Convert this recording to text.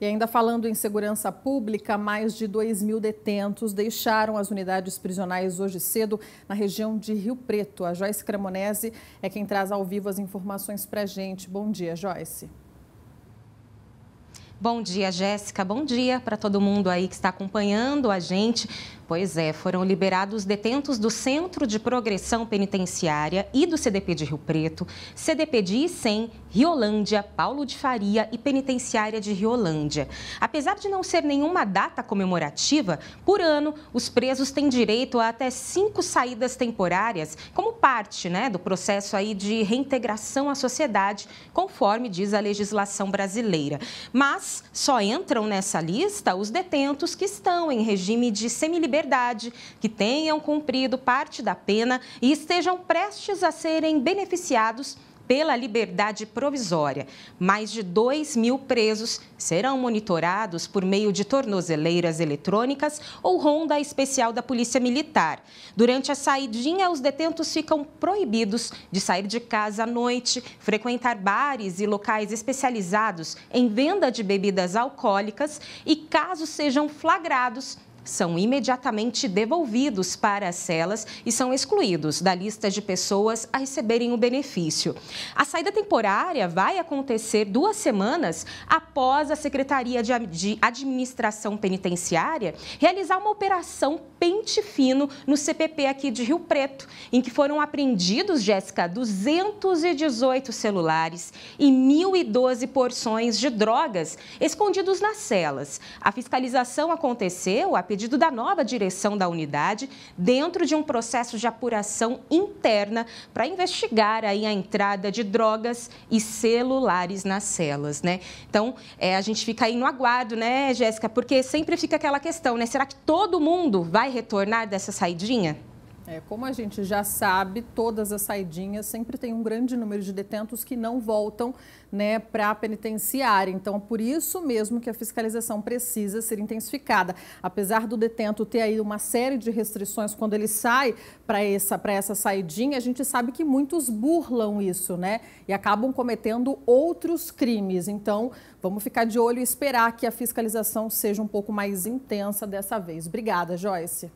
E ainda falando em segurança pública, mais de 2 mil detentos deixaram as unidades prisionais hoje cedo na região de Rio Preto. A Joyce Cremonese é quem traz ao vivo as informações para a gente. Bom dia, Joyce. Bom dia, Jéssica. Bom dia para todo mundo aí que está acompanhando a gente. Pois é, foram liberados detentos do Centro de Progressão Penitenciária e do CDP de Rio Preto, CDP de Icem, Riolândia, Paulo de Faria e Penitenciária de Riolândia. Apesar de não ser nenhuma data comemorativa, por ano os presos têm direito a até cinco saídas temporárias como parte né, do processo aí de reintegração à sociedade, conforme diz a legislação brasileira. Mas só entram nessa lista os detentos que estão em regime de semiliberdade liberdade, que tenham cumprido parte da pena e estejam prestes a serem beneficiados pela liberdade provisória. Mais de 2 mil presos serão monitorados por meio de tornozeleiras eletrônicas ou ronda especial da Polícia Militar. Durante a saidinha, os detentos ficam proibidos de sair de casa à noite, frequentar bares e locais especializados em venda de bebidas alcoólicas e, caso sejam flagrados, são imediatamente devolvidos para as celas e são excluídos da lista de pessoas a receberem o benefício. A saída temporária vai acontecer duas semanas após a Secretaria de Administração Penitenciária realizar uma operação pente fino no CPP aqui de Rio Preto, em que foram apreendidos, Jéssica, 218 celulares e 1.012 porções de drogas escondidos nas celas. A fiscalização aconteceu a pedido pedido da nova direção da unidade, dentro de um processo de apuração interna para investigar aí a entrada de drogas e celulares nas celas, né? Então, é, a gente fica aí no aguardo, né, Jéssica? Porque sempre fica aquela questão, né? Será que todo mundo vai retornar dessa saidinha? É, como a gente já sabe, todas as saidinhas sempre tem um grande número de detentos que não voltam né, para a penitenciária. Então, por isso mesmo que a fiscalização precisa ser intensificada. Apesar do detento ter aí uma série de restrições quando ele sai para essa, essa saidinha, a gente sabe que muitos burlam isso, né? E acabam cometendo outros crimes. Então, vamos ficar de olho e esperar que a fiscalização seja um pouco mais intensa dessa vez. Obrigada, Joyce.